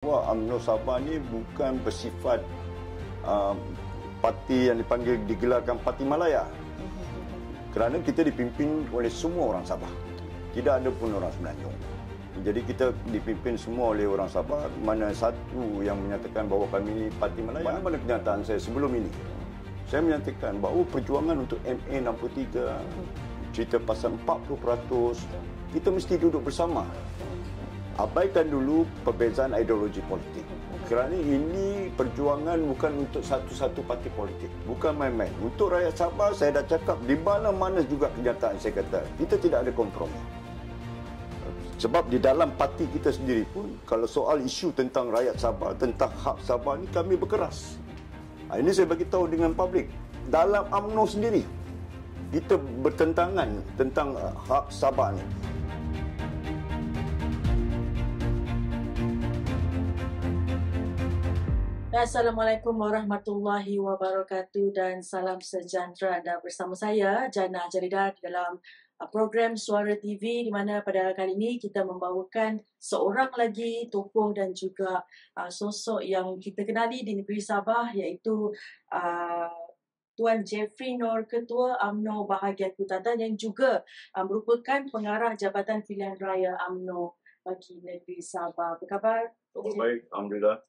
Wah, UMNO Sabah ni bukan bersifat um, parti yang dipanggil digelarkan parti Malaya. Kerana kita dipimpin oleh semua orang Sabah. Tidak ada pun orang Semenanjung. Jadi kita dipimpin semua oleh orang Sabah. Mana satu yang menyatakan bahawa kami ini parti Malaya. Mana-mana kenyataan saya sebelum ini. Saya menyatakan bahawa perjuangan untuk MA63, cerita pasal 40%, kita mesti duduk bersama abaikan dulu perbezaan ideologi politik kerana ini perjuangan bukan untuk satu-satu parti politik bukan main-main untuk rakyat Sabah saya dah cakap di mana-mana juga kenyataan saya kata kita tidak ada kompromi sebab di dalam parti kita sendiri pun kalau soal isu tentang rakyat Sabah tentang hak Sabah ini kami berkeras ha, ini saya bagi tahu dengan publik dalam UMNO sendiri kita bertentangan tentang uh, hak Sabah ini Assalamualaikum warahmatullahi wabarakatuh dan salam sejahtera anda bersama saya Jana Jarida dalam uh, program Suara TV di mana pada kali ini kita membawakan seorang lagi tokoh dan juga uh, sosok yang kita kenali di negeri Sabah iaitu uh, Tuan Jeffrey Nor, Ketua AMNO Bahagian Kutatan yang juga merupakan pengarah Jabatan Pilihan Raya AMNO bagi Negeri Sabah. Apa khabar? baik, Alhamdulillah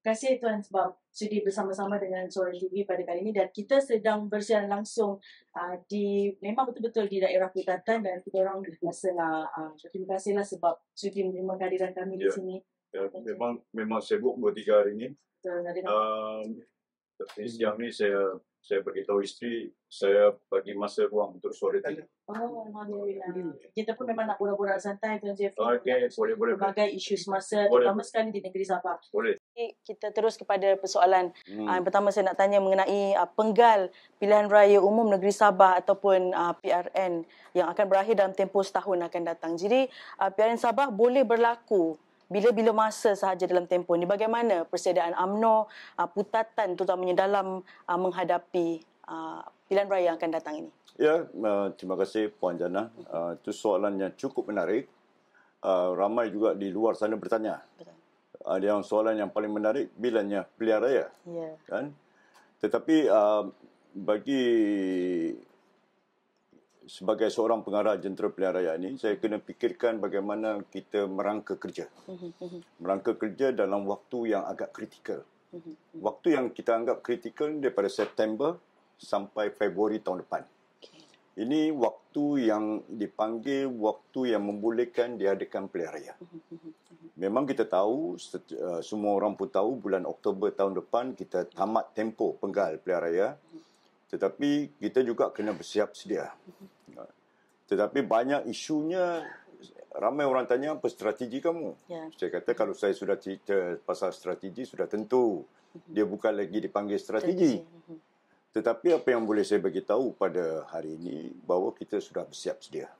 kasih Tuan sebab sudi bersama-sama dengan Suara TV pada kali ini dan kita sedang bersiaran langsung uh, di memang betul-betul di daerah Kutatan dan kita orang rasalah uh, terima kasihlah sebab sudi menerima kehadiran kami yeah. di ya. sini. Ya, memang memang sibuk buat tiga hari ini. Betul, um, sejak ni saya saya bagi tahu isteri saya bagi masa ruang untuk sore tadi. Oh, alhamdulillah. Kita pun memang nak pura-pura santai tuan Jeff. Okey, boleh boleh. Berbagai boleh. isu semasa terutama sekali di negeri Sabah. Boleh kita terus kepada persoalan hmm. uh, pertama saya nak tanya mengenai ah, penggal pilihan raya umum negeri Sabah ataupun ah, PRN yang akan berakhir dalam tempoh setahun akan datang. Jadi PRN Sabah boleh berlaku bila-bila masa sahaja dalam tempoh ini. Bagaimana persediaan UMNO, putatan terutamanya dalam menghadapi pilihan raya yang akan datang ini? Ya, terima kasih Puan Jana. Uh, itu soalan yang cukup menarik. ramai juga di luar sana bertanya ada yang soalan yang paling menarik bilannya pilihan raya. Yeah. Kan? Tetapi uh, bagi sebagai seorang pengarah jentera pilihan raya ini, saya kena fikirkan bagaimana kita merangka kerja. Merangka kerja dalam waktu yang agak kritikal. Waktu yang kita anggap kritikal daripada September sampai Februari tahun depan. Ini waktu yang dipanggil waktu yang membolehkan diadakan pelayaran. Memang kita tahu, eh, semua orang pun tahu bulan Oktober tahun depan kita tamat tempo penggal pelayaran. Tetapi kita juga kena bersiap sedia. Tetapi banyak isunya, ramai orang tanya apa strategi kamu? Ya. Saya kata kalau saya sudah cerita pasal strategi, sudah tentu. Dia bukan lagi dipanggil strategi. strategi. Tetapi apa yang boleh saya beritahu pada hari ini bahawa kita sudah bersiap sedia.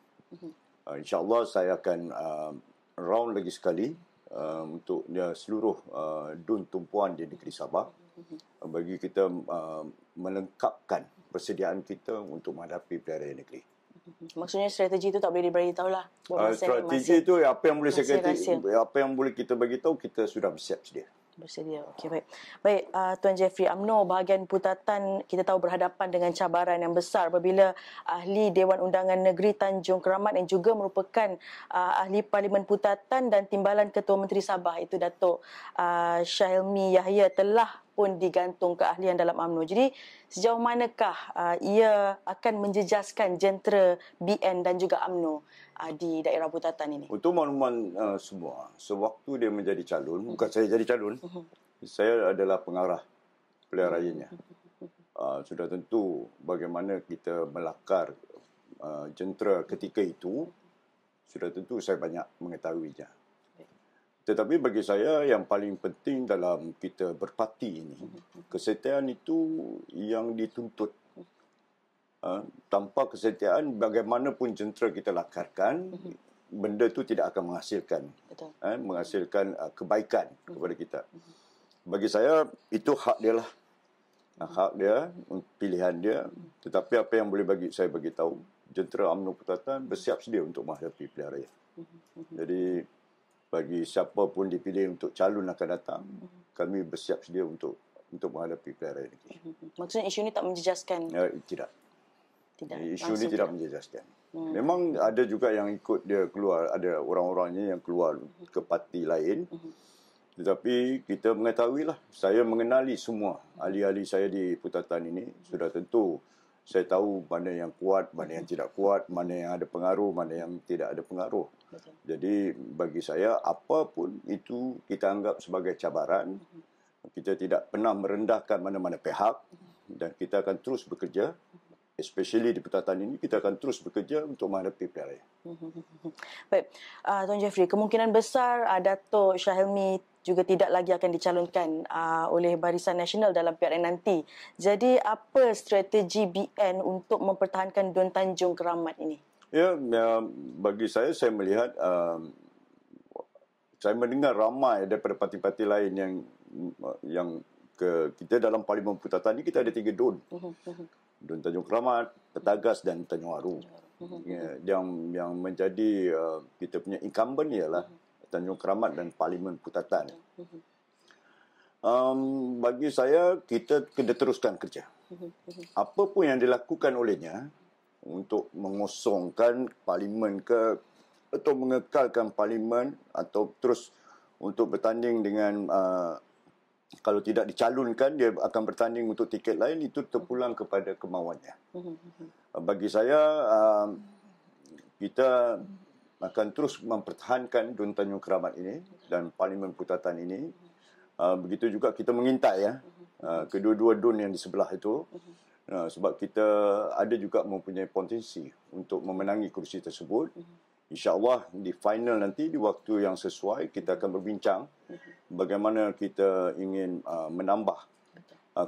Uh, InsyaAllah saya akan uh, round lagi sekali uh, untuk uh, seluruh uh, dun tumpuan di negeri Sabah uh, bagi kita uh, melengkapkan persediaan kita untuk menghadapi pilihan negeri. Mhm. Maksudnya strategi itu tak boleh diberitahu lah. Uh, strategi itu apa yang boleh kita kata, apa yang boleh kita beritahu kita sudah bersiap sedia bersedia. Okey, baik. Baik, uh, Tuan Jeffrey amno bahagian putatan kita tahu berhadapan dengan cabaran yang besar apabila ahli Dewan Undangan Negeri Tanjung Keramat yang juga merupakan uh, ahli Parlimen Putatan dan Timbalan Ketua Menteri Sabah itu Datuk uh, Syahilmi Yahya telah pun digantung keahlian dalam UMNO. Jadi sejauh manakah uh, ia akan menjejaskan jentera BN dan juga UMNO uh, di daerah Butatan ini? Untuk maklumat uh, semua, sewaktu dia menjadi calon, hmm. bukan saya jadi calon, hmm. saya adalah pengarah pilihan rayanya. Hmm. Uh, sudah tentu bagaimana kita melakar uh, jentera ketika itu, sudah tentu saya banyak mengetahuinya. Hmm. Tetapi bagi saya yang paling penting dalam kita berparti ini, mm-hmm. kesetiaan itu yang dituntut. Ha, tanpa kesetiaan, bagaimanapun jentera kita lakarkan, mm-hmm. benda itu tidak akan menghasilkan ha, menghasilkan uh, kebaikan kepada kita. Mm-hmm. Bagi saya, itu hak dia lah. Hak dia, mm, pilihan dia. Tetapi apa yang boleh bagi saya bagi tahu, jentera UMNO Pertahanan bersiap sedia untuk menghadapi pilihan raya. Jadi, bagi siapa pun dipilih untuk calon akan datang mm-hmm. kami bersiap sedia untuk untuk menghadapi perkara ini. Mm-hmm. Maksudnya isu ini tak menjejaskan? Eh, tidak. Tidak. Isu ini tidak menjejaskan. hmm Memang ada juga yang ikut dia keluar ada orang-orangnya yang keluar mm-hmm. ke parti lain. hmm Tetapi kita mengetahui lah saya mengenali semua mm-hmm. ahli-ahli saya di Putatan ini hmm sudah tentu saya tahu mana yang kuat, mana yang tidak kuat, mana yang ada pengaruh, mana yang tidak ada pengaruh. Jadi bagi saya apapun itu kita anggap sebagai cabaran. Mhm. Kita tidak pernah merendahkan mana-mana pihak mhm. dan kita akan terus bekerja mhm. especially di petatan ini kita akan terus bekerja untuk menghadapi PRA. Baik, uh, Tuan Jeffrey, kemungkinan besar uh, ah, Dato' Syahilmi juga tidak lagi akan dicalonkan uh, oleh Barisan Nasional dalam PRN nanti. Jadi apa strategi BN untuk mempertahankan Don Tanjung Keramat ini? Ya, ya bagi saya saya melihat uh, saya mendengar ramai daripada parti-parti lain yang yang ke kita dalam parlimen putatan ini kita ada tiga don. Mhm, mhm. Don Tanjung Keramat, Petagas dan Tanjung Aru. Mhm, ya, yang yang menjadi uh, kita punya incumbent ialah uh Tanjung Keramat dan Parlimen Putatan. Mhm. Um, bagi saya, kita kena teruskan kerja. Mhm, mhm. Apa pun yang dilakukan olehnya untuk mengosongkan parlimen ke atau mengekalkan parlimen atau terus untuk bertanding dengan uh, kalau tidak dicalonkan dia akan bertanding untuk tiket lain itu terpulang kepada kemauannya. Bagi saya uh, kita akan terus mempertahankan Dun Tanjung Keramat ini dan Parlimen Putatan ini. Ah, begitu juga kita mengintai ya mhm. ah, kedua-dua dun yang di sebelah itu mhm. ah, sebab kita ada juga mempunyai potensi untuk memenangi kursi tersebut. Mhm. InsyaAllah di final nanti di waktu yang sesuai kita akan berbincang bagaimana kita ingin menambah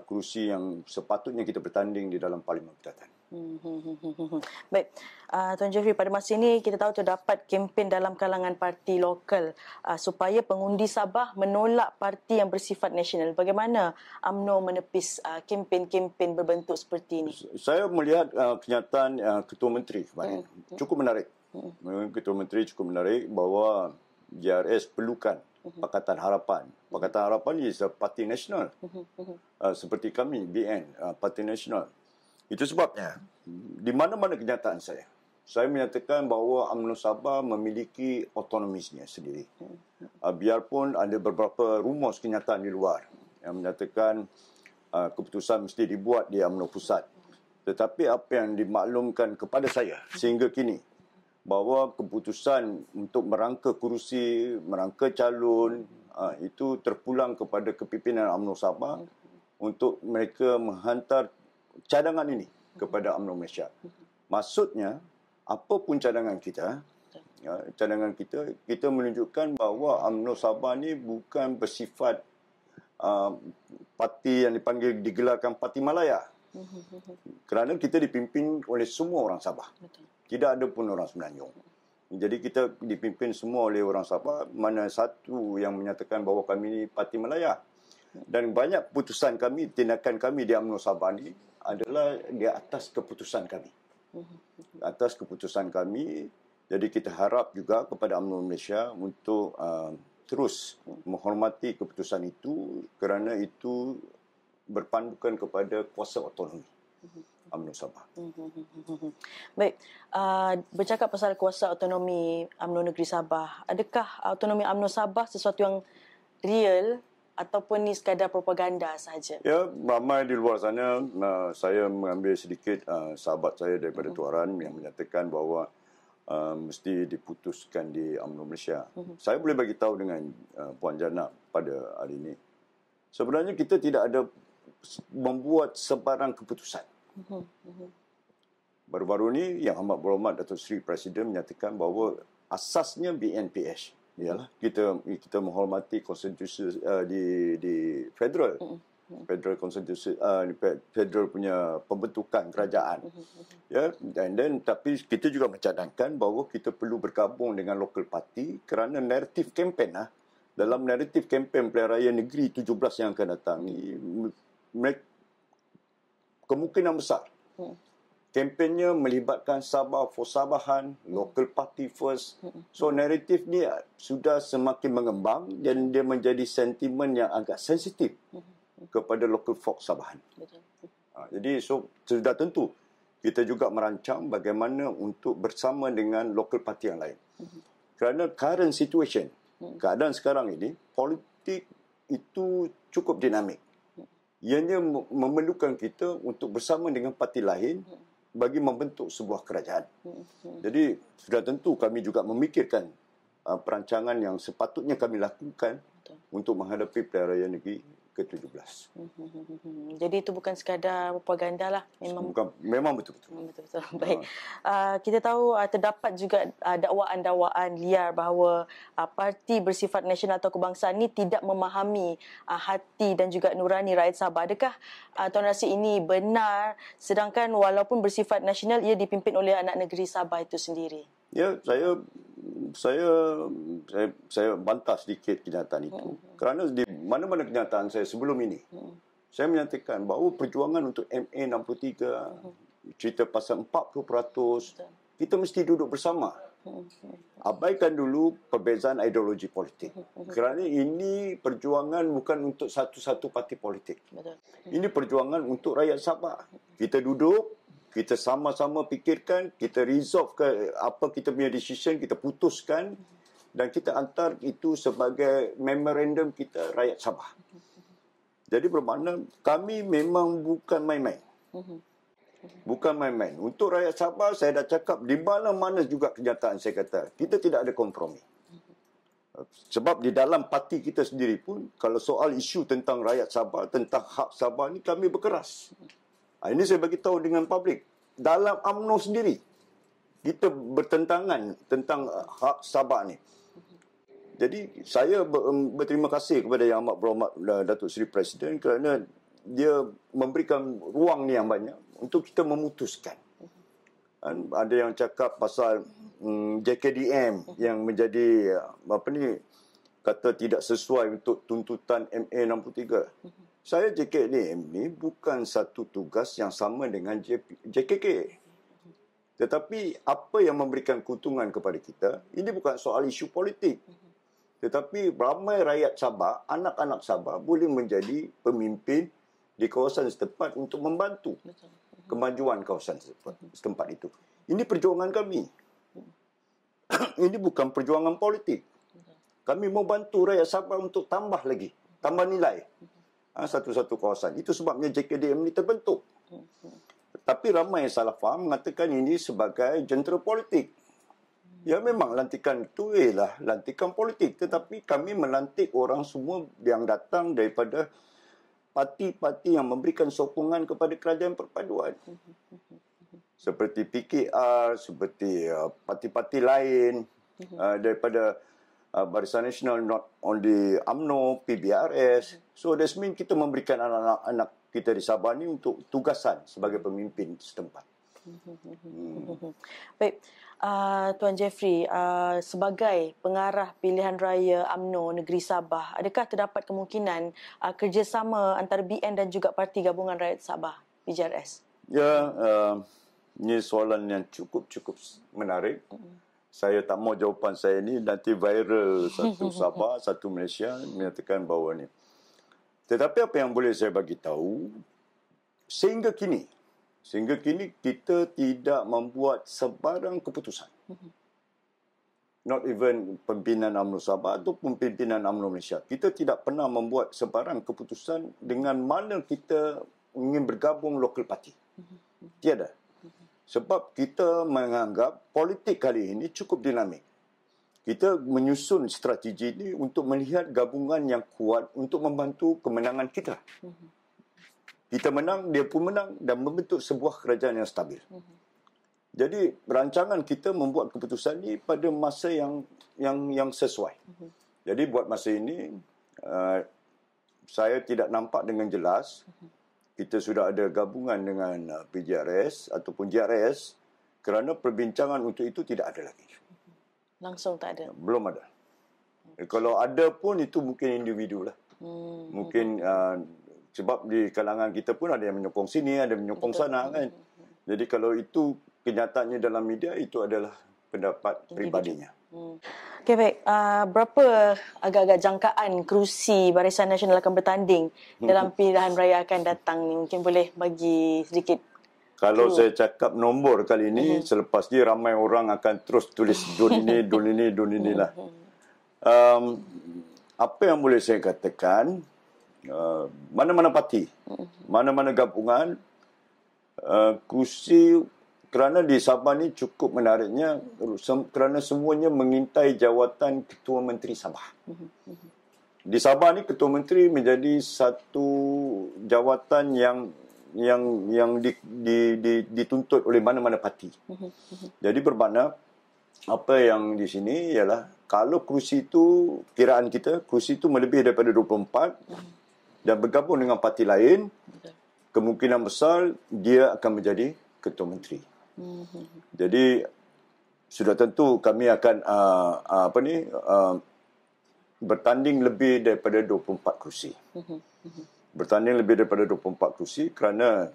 kursi yang sepatutnya kita bertanding di dalam Parlimen Putatan. Hmm, hmm, hmm, hmm. Baik, uh, Tuan Jeffrey pada masa ini kita tahu terdapat kempen dalam kalangan parti lokal uh, supaya pengundi Sabah menolak parti yang bersifat nasional. Bagaimana UMNO menepis uh, kempen-kempen berbentuk seperti ini? Saya melihat uh, kenyataan uh, Ketua Menteri kemarin. Hmm. Cukup menarik. Hmm. Ketua Menteri cukup menarik bahawa GRS perlukan Pakatan Harapan. Pakatan Harapan is a party national. Uh, seperti kami, BN, uh, party national. Itu sebabnya di mana-mana kenyataan saya, saya menyatakan bahawa UMNO Sabah memiliki autonomisnya sendiri. Ah, biarpun ada beberapa rumus kenyataan di luar yang menyatakan ah, keputusan mesti dibuat di UMNO Pusat. Tetapi apa yang dimaklumkan kepada saya sehingga kini bahawa keputusan untuk merangka kerusi, merangka calon ah, itu terpulang kepada kepimpinan UMNO Sabah untuk mereka menghantar cadangan ini kepada UMNO Malaysia. Maksudnya, apa pun cadangan kita, ya, cadangan kita, kita menunjukkan bahawa UMNO Sabah ini bukan bersifat uh, parti yang dipanggil, digelarkan parti Malaya. Kerana kita dipimpin oleh semua orang Sabah. Tidak ada pun orang Semenanjung. Jadi kita dipimpin semua oleh orang Sabah, mana satu yang menyatakan bahawa kami ini parti Malaya. Dan banyak putusan kami, tindakan kami di UMNO Sabah ini adalah di atas keputusan kami. Di mhm. atas keputusan kami, jadi kita harap juga kepada UMNO Malaysia untuk uh, terus mhm. menghormati keputusan itu kerana itu berpandukan kepada kuasa otonomi. Mhm. Amnu Sabah. Baik, uh, bercakap pasal kuasa autonomi Amnu Negeri Sabah, adakah autonomi uh, Amnu Sabah sesuatu yang real ataupun ni sekadar propaganda saja? Ya, ramai di luar sana. Ah, saya mengambil sedikit ah, sahabat saya daripada mm-hmm. Tuaran yang menyatakan bahawa uh, mesti diputuskan di UMNO Malaysia. Mm-hmm. Saya boleh bagi tahu dengan uh, Puan Jana pada hari ini. Sebenarnya kita tidak ada membuat sebarang keputusan. Mm-hmm. mm-hmm. Baru-baru ini, Yang Amat Berhormat Dato' Sri Presiden menyatakan bahawa asasnya BNPH ialah kita kita menghormati konstitusi uh, di di federal mm-hmm. federal konstitusi uh, federal punya pembentukan mm-hmm, kerajaan mm-hmm. mm-hmm. ya yeah? and then tapi kita juga mencadangkan bahawa kita perlu bergabung dengan local party kerana naratif kempen lah dalam naratif kempen pilihan raya negeri 17 yang akan datang ni kemungkinan besar mm kempennya melibatkan Sabah for Sabahan, local party first. So naratif ni sudah semakin mengembang dan dia menjadi sentimen yang agak sensitif mm-hmm. kepada local folk Sabahan. Ha, jadi so sudah tentu kita juga merancang bagaimana untuk bersama dengan local party yang lain. Mm-hmm. Kerana current situation, mm-hmm. keadaan sekarang ini, politik itu cukup dinamik. Ianya memerlukan kita untuk bersama dengan parti lain bagi membentuk sebuah kerajaan. Mm-hmm. Jadi sudah tentu kami juga memikirkan uh, perancangan yang sepatutnya kami lakukan untuk menghadapi perayaan negeri ke-17. Mm-hmm. Jadi itu bukan sekadar propaganda lah. Memang, bukan, memang betul-betul. Memang betul-betul. Baik. Uh, kita tahu uh, terdapat juga uh, dakwaan-dakwaan liar bahawa uh, parti bersifat nasional atau kebangsaan ini tidak memahami uh, hati dan juga nurani rakyat Sabah. Adakah uh, Tuan Rasid ini benar sedangkan walaupun bersifat nasional ia dipimpin oleh anak negeri Sabah itu sendiri? ya saya saya saya saya bantah sedikit kenyataan itu hmm, hmm. kerana di mana-mana kenyataan saya sebelum ini hmm. saya menyatakan bahawa perjuangan untuk MA 63 hmm. cerita pasal 40% Betul. kita mesti duduk bersama hmm, hmm, abaikan dulu perbezaan ideologi politik kerana ini perjuangan bukan untuk satu-satu parti politik ini perjuangan untuk rakyat Sabah kita duduk kita sama-sama fikirkan, kita resolve apa kita punya decision, kita putuskan dan kita antar itu sebagai memorandum kita rakyat Sabah. Jadi bermakna kami memang bukan main-main. Bukan main-main. Untuk rakyat Sabah, saya dah cakap di mana-mana juga kenyataan saya kata, kita tidak ada kompromi. Sebab di dalam parti kita sendiri pun, kalau soal isu tentang rakyat Sabah, tentang hak Sabah ni kami berkeras. Ha, ini saya bagi tahu dengan publik. Dalam UMNO sendiri, kita bertentangan tentang uh, hak sabak ni. Jadi saya ber, um, berterima kasih kepada Yang Amat Berhormat uh, Datuk Seri Presiden kerana dia memberikan ruang ni yang banyak untuk kita memutuskan. Dan ada yang cakap pasal um, JKDM yang menjadi uh, apa ni kata tidak sesuai untuk tuntutan MA 63 saya JKDM ni bukan satu tugas yang sama dengan JKK. Tetapi apa yang memberikan keuntungan kepada kita, ini bukan soal isu politik. Tetapi ramai rakyat Sabah, anak-anak Sabah boleh menjadi pemimpin di kawasan setempat untuk membantu kemajuan kawasan setempat itu. Ini perjuangan kami. Hmm. ini bukan perjuangan politik. Kami mau bantu rakyat Sabah untuk tambah lagi, tambah nilai. Ah, satu-satu kawasan. Itu sebabnya JKDM ini terbentuk. Hmm. Tapi ramai salah faham mengatakan ini sebagai jentera politik. Ya memang lantikan itu ialah lantikan politik tetapi kami melantik orang semua yang datang daripada parti-parti yang memberikan sokongan kepada kerajaan perpaduan. Seperti PKR, seperti uh, parti-parti lain hmm. uh, daripada Uh, barisan Nasional not only AMNO, PBRS. So that's mean kita memberikan anak-anak kita di Sabah ni untuk tugasan sebagai pemimpin setempat. Hmm. Baik, uh, Tuan Jeffrey, uh, sebagai pengarah pilihan raya AMNO Negeri Sabah, adakah terdapat kemungkinan uh, kerjasama antara BN dan juga Parti Gabungan Rakyat Sabah, PJRS? Ya, uh, ini soalan yang cukup-cukup menarik. Hmm saya tak mau jawapan saya ni nanti viral satu Sabah, satu Malaysia menyatakan bahawa ni. Tetapi apa yang boleh saya bagi tahu sehingga kini sehingga kini kita tidak membuat sebarang keputusan. Not even pimpinan UMNO Sabah ataupun pimpinan UMNO Malaysia. Kita tidak pernah membuat sebarang keputusan dengan mana kita ingin bergabung lokal parti. Tiada sebab kita menganggap politik kali ini cukup dinamik. Kita menyusun strategi ini untuk melihat gabungan yang kuat untuk membantu kemenangan kita. Kita menang, dia pun menang dan membentuk sebuah kerajaan yang stabil. Jadi rancangan kita membuat keputusan ini pada masa yang yang yang sesuai. Jadi buat masa ini uh, saya tidak nampak dengan jelas kita sudah ada gabungan dengan uh, PJRS ataupun GRS kerana perbincangan untuk itu tidak ada lagi. Mm-hmm. Langsung tak ada? Belum ada. Okay. Kalau ada pun itu mungkin individu lah. Hmm. Mungkin uh, sebab di kalangan kita pun ada yang menyokong sini, ada yang menyokong Betul. sana hmm. kan. Mm-hmm. Jadi kalau itu kenyataannya dalam media itu adalah pendapat individu. pribadinya. Hmm. Okay baik. Uh, berapa agak-agak jangkaan kerusi Barisan Nasional akan bertanding hmm. dalam pilihan raya akan datang ni? Mungkin boleh bagi sedikit. Kalau clue. saya cakap nombor kali ini, hmm selepas ni ramai orang akan terus tulis dun ini, dun ini, dun inilah. Hmm, um, apa yang boleh saya katakan, uh, mana-mana parti, mana-mana gabungan, uh, kerusi kerana di Sabah ni cukup menariknya kerana semuanya mengintai jawatan ketua menteri Sabah. Di Sabah ni ketua menteri menjadi satu jawatan yang yang yang di, di, di, dituntut oleh mana-mana parti. Jadi bermakna apa yang di sini ialah kalau kursi itu kiraan kita kursi itu melebih daripada 24 dan bergabung dengan parti lain kemungkinan besar dia akan menjadi ketua menteri. Mm-hmm. Jadi sudah tentu kami akan uh, uh, apa ni uh, bertanding lebih daripada 24 kursi. Mm-hmm. Mm-hmm. Bertanding lebih daripada 24 kursi kerana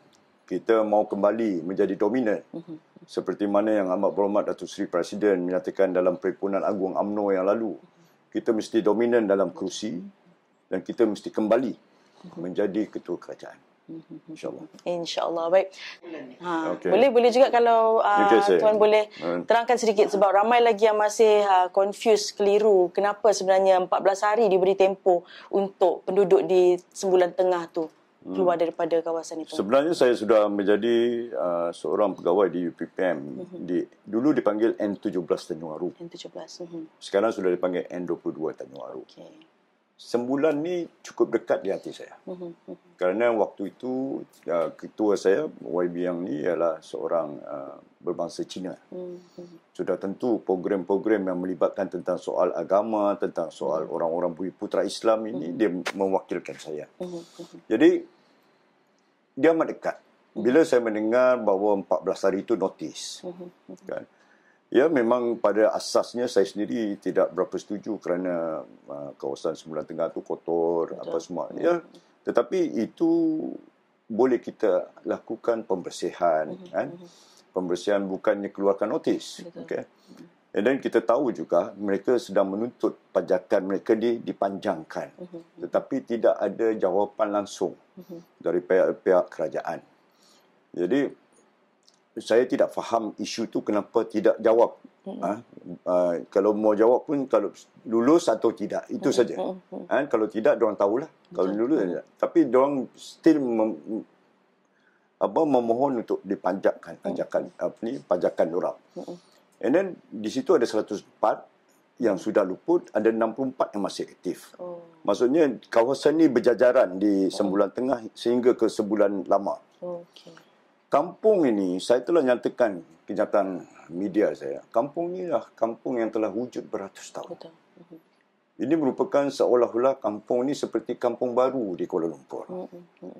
kita mau kembali menjadi dominan. Seperti mana yang Amat Berhormat Datuk Seri Presiden menyatakan dalam perhimpunan agung AMNO yang lalu. Kita mesti dominan dalam kursi dan kita mesti kembali menjadi ketua kerajaan. Mm-hmm. InsyaAllah InsyaAllah Baik ha, okay. Boleh boleh juga Kalau uh, Tuan boleh hmm. Terangkan sedikit Sebab ramai lagi yang masih uh, Confused Keliru Kenapa sebenarnya 14 hari diberi tempoh Untuk penduduk di Sembulan tengah tu hmm. Keluar hmm. daripada kawasan itu Sebenarnya saya sudah menjadi uh, Seorang pegawai di UPPM mm-hmm. di, Dulu dipanggil N17 Tanjung Aru N17 mm-hmm. Sekarang sudah dipanggil N22 Tanjung Aru Okay sembulan ni cukup dekat di hati saya. Mhm, mhm. Kerana waktu itu uh, ketua saya YB yang ni ialah seorang uh, berbangsa Cina. Mhm, Sudah tentu program-program yang melibatkan tentang soal agama, tentang soal orang-orang bumi putra Islam ini dia mewakilkan saya. Jadi dia amat dekat. Bila saya mendengar bahawa 14 hari itu notis. Mm-hmm. Kan? Ya memang pada asasnya saya sendiri tidak berapa setuju kerana uh, kawasan Sembilan Tengah tu kotor Betul. apa semua hmm. ya. Tetapi itu boleh kita lakukan pembersihan mm-hmm. kan. Hmm. Pembersihan bukannya keluarkan notis. Okey. Dan hmm. kita tahu juga mereka sedang menuntut pajakan mereka di, dipanjangkan. Mm-hmm. Tetapi tidak ada jawapan langsung mm-hmm. dari pihak-pihak kerajaan. Jadi saya tidak faham isu tu kenapa tidak jawab. Hmm. Ha? Uh, kalau mau jawab pun kalau lulus atau tidak itu hmm, saja. Hmm, ha? Kalau tidak, orang tahulah. Kalau lulus, tidak. tapi orang still mem- apa memohon untuk dipanjakkan pajakan apa ni pajakan orang. And then di situ ada 104 yang sudah luput, ada 64 yang masih aktif. Oh. Maksudnya kawasan ini berjajaran di sembulan tengah sehingga ke sebulan lama. Okay kampung ini saya telah nyatakan kenyataan media saya kampung ini lah kampung yang telah wujud beratus tahun Betul. Mhm. ini merupakan seolah-olah kampung ini seperti kampung baru di Kuala Lumpur mm-hmm.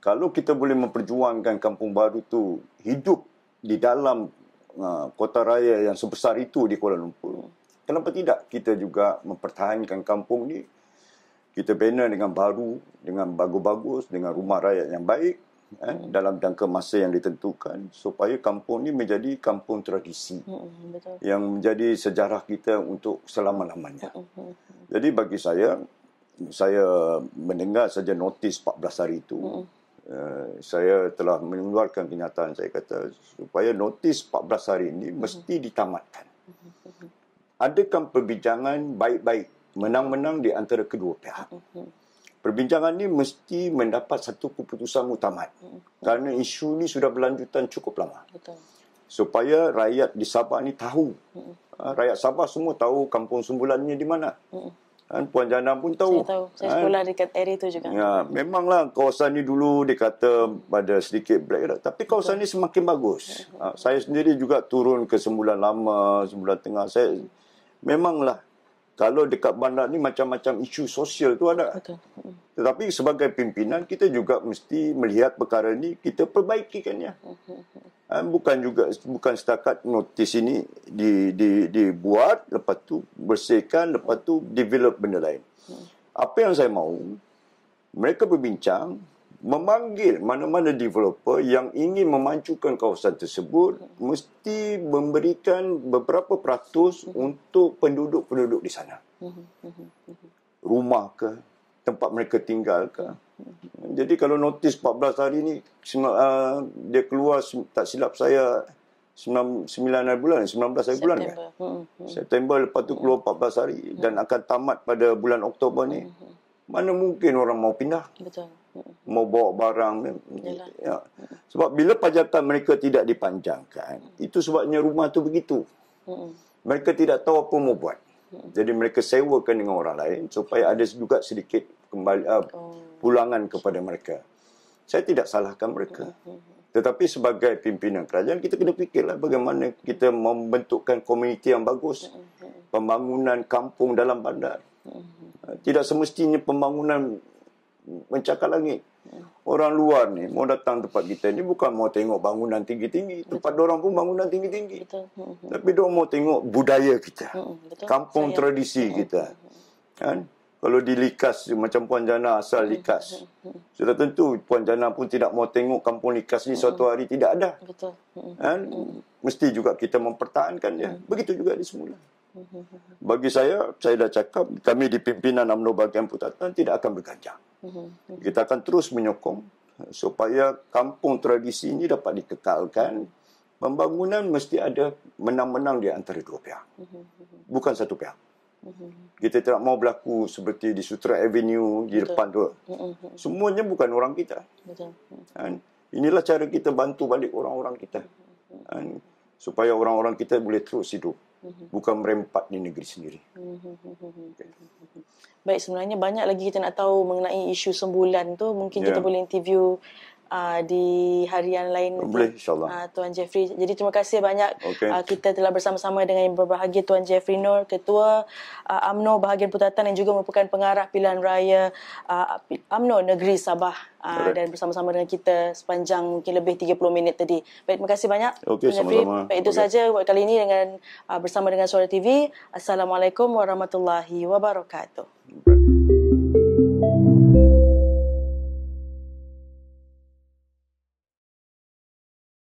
kalau kita boleh memperjuangkan kampung baru tu hidup di dalam uh, kota raya yang sebesar itu di Kuala Lumpur mm-hmm. kenapa tidak kita juga mempertahankan kampung ini kita bina dengan baru dengan bagus-bagus dengan rumah rakyat yang baik eh, dalam jangka masa yang ditentukan supaya kampung ini menjadi kampung tradisi mm-hmm, yang menjadi sejarah kita untuk selama-lamanya. Mm-hmm. Jadi bagi saya, saya mendengar saja notis 14 hari itu, mm-hmm. eh, saya telah mengeluarkan kenyataan saya kata supaya notis 14 hari ini mesti ditamatkan. mm Adakan perbincangan baik-baik menang-menang di antara kedua pihak. Perbincangan ini mesti mendapat satu keputusan mutamat. Hmm. Kerana isu ini sudah berlanjutan cukup lama. Betul. Supaya rakyat di Sabah ini tahu. Hmm. Ha, rakyat Sabah semua tahu kampung sembulannya di mana. Hmm. Ha, Puan Jana pun tahu. Saya tahu. Saya ah. sekolah dekat area itu juga. Ya, memanglah kawasan ini dulu dikata pada sedikit black. Tapi kawasan ini semakin bagus. Ha, saya sendiri juga turun ke sembulan lama, sembulan tengah. Saya, memanglah kalau dekat bandar ni macam-macam isu sosial tu ada. Betul. Hmm. Tetapi sebagai pimpinan kita juga mesti melihat perkara ni kita perbaikikannya. Mm-hmm. Hmm, hmm. ha, bukan juga bukan setakat notis ini di di dibuat lepas tu bersihkan lepas tu develop benda lain. Mm. Apa yang saya mahu mereka berbincang memanggil mana-mana developer yang ingin memajukan kawasan tersebut ya. mesti memberikan beberapa peratus mhm. untuk penduduk-penduduk di sana. Mhm, mhm, Rumah ke, tempat mereka tinggal ke. Jadi kalau notis 14 hari ini ah, dia keluar tak silap saya 9 hari bulan, 19 hari September. bulan kan? September lepas tu keluar 14 hari dan akan tamat pada bulan Oktober ni. Mana mungkin orang mau pindah? Betul mau bawa barang. Ya. Sebab bila pajatan mereka tidak dipanjangkan, hmm. itu sebabnya rumah tu begitu. Hmm. Mereka tidak tahu apa mau buat. Hmm. Jadi mereka sewakan dengan orang lain supaya ada juga sedikit kembali uh, pulangan kepada mereka. Saya tidak salahkan mereka. Hmm, hmm, Tetapi sebagai pimpinan kerajaan kita kena fikirlah bagaimana kita membentukkan komuniti yang bagus. Pembangunan kampung dalam bandar. Tidak semestinya pembangunan mencakar langit. Orang luar ni mau datang tempat kita ni bukan mau tengok bangunan tinggi-tinggi. Tempat orang pun bangunan tinggi-tinggi. Betul. Hmm, hmm. Tapi dia mau tengok budaya kita. Hmm, betul. Kampung Saya. tradisi Betul. kita. Kan? Kalau di Likas macam Puan Jana asal Likas. Sudah tentu Puan Jana pun tidak mau tengok kampung Likas ni suatu hari tidak ada. Betul. Kan? Mesti juga kita mempertahankan dia. Begitu juga di semula. Bagi saya, saya dah cakap kami di pimpinan UMNO bagian Putatan tidak akan berganjang. Mm-hmm. Kita akan terus menyokong supaya kampung tradisi ini dapat dikekalkan. Pembangunan mesti ada menang-menang di antara dua pihak. Mm-hmm. Bukan satu pihak. Mm-hmm. Kita tidak mau berlaku seperti di Sutra Avenue di Betul. depan tu. Semuanya bukan orang kita. Kan? Inilah cara kita bantu balik orang-orang kita. Kan? Supaya orang-orang kita boleh terus hidup. Mhm. bukan merempat di negeri sendiri. Okay. Mhm. Baik, sebenarnya banyak lagi kita nak tahu mengenai isu sembulan tu. Mungkin yeah. kita ya. boleh interview uh, di harian lain Boleh, Uh, Tuan Jeffrey. Jadi, terima kasih banyak. Okay. Uh, kita telah bersama-sama dengan yang berbahagia Tuan Jeffrey Nur, Ketua uh, UMNO Bahagian Putatan yang juga merupakan pengarah pilihan raya uh, UMNO Negeri Sabah. Uh, dan bersama-sama dengan kita sepanjang mungkin lebih 30 minit tadi. Baik, terima kasih banyak. Okey, sama-sama. Baik, itu okay. saja buat kali ini dengan uh, bersama dengan Suara TV. Assalamualaikum warahmatullahi wabarakatuh. Baik.